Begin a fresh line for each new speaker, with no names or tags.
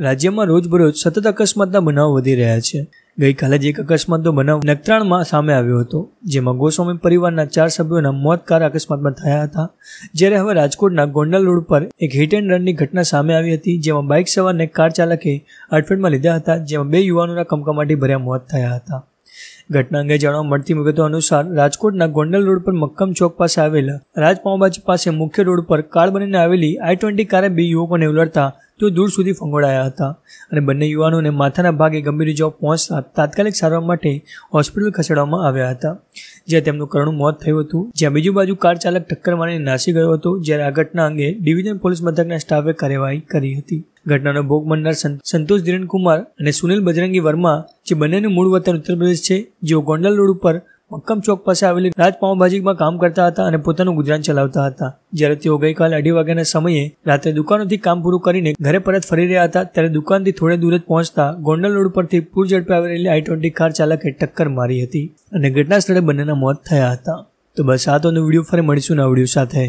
રાજ્યમાં રોજબરોજ સતત અકસ્માતના બનાવ વધી રહ્યા છે ગઈકાલે જ એક અકસ્માતનો બનાવ નખત્રાણમાં સામે આવ્યો હતો જેમાં ગોસ્વામી પરિવારના ચાર સભ્યોના મોત કાર અકસ્માતમાં થયા હતા જ્યારે હવે રાજકોટના ગોંડલ રોડ પર એક હિટ એન્ડ રનની ઘટના સામે આવી હતી જેમાં બાઇક સવારને કાર ચાલકે અડફેટમાં લીધા હતા જેમાં બે યુવાનોના કમકમાટી ભર્યા મોત થયા હતા ઘટના અંગે જાણવા મળતી વિગતો અનુસાર રાજકોટના ગોંડલ રોડ પર મક્કમ ચોક પાસે આવેલા રાજપાઉબાજી પાસે મુખ્ય રોડ પર કાર બનીને આવેલી આઈ ટ્વેન્ટી કારે બે યુવકોને ઉલડતા તેઓ દૂર સુધી ફંગોળાયા હતા અને બંને યુવાનોને માથાના ભાગે ગંભીર ઇજાઓ પહોંચતા તાત્કાલિક સારવાર માટે હોસ્પિટલ ખસેડવામાં આવ્યા હતા જ્યાં તેમનું કરુણ મોત થયું હતું જ્યાં બીજી બાજુ કાર ચાલક ટક્કર મારીને નાસી ગયો હતો જ્યારે આ ઘટના અંગે ડિવિઝન પોલીસ મથકના સ્ટાફે કાર્યવાહી કરી હતી ઘટનાનો ભોગ બનનાર સંતોષ ધીરેન કુમાર અને સુનિલ બજરંગી વર્મા જે બંનેનું મૂળ વતન ઉત્તર પ્રદેશ છે જેઓ ગોંડલ રોડ ઉપર મક્કમ ચોક પાસે આવેલી રાજ પાઉંભાજીમાં કામ કરતા હતા અને પોતાનું ગુજરાન ચલાવતા હતા જ્યારે તેઓ ગઈકાલે અઢી વાગ્યાના સમયે રાત્રે દુકાનોથી કામ પૂરું કરીને ઘરે પરત ફરી રહ્યા હતા ત્યારે દુકાનથી થોડે દૂર જ પહોંચતા ગોંડલ રોડ પરથી પૂર ઝડપે આવેલી આઈ ટ્વેન્ટી કાર ચાલકે ટક્કર મારી હતી અને ઘટના સ્થળે બંનેના મોત થયા હતા તો બસ આ તોનો વિડીયો ફરી મળીશું ના વિડીયો સાથે